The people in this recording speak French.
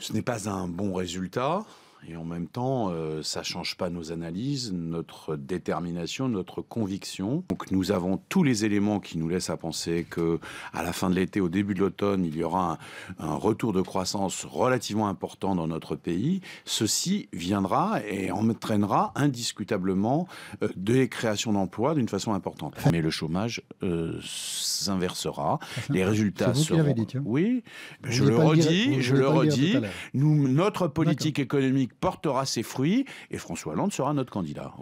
Ce n'est pas un bon résultat. Et en même temps, euh, ça ne change pas nos analyses, notre détermination, notre conviction. Donc nous avons tous les éléments qui nous laissent à penser que à la fin de l'été, au début de l'automne, il y aura un, retour de croissance relativement important dans notre pays. Ceci viendra et entraînera indiscutablement euh, des créations d'emplois d'une façon importante. Mais le chômage euh, s'inversera. Les résultats seront. oui, je le redis, je le redis. Nous, notre politique économique portera ses fruits et François Hollande sera notre candidat.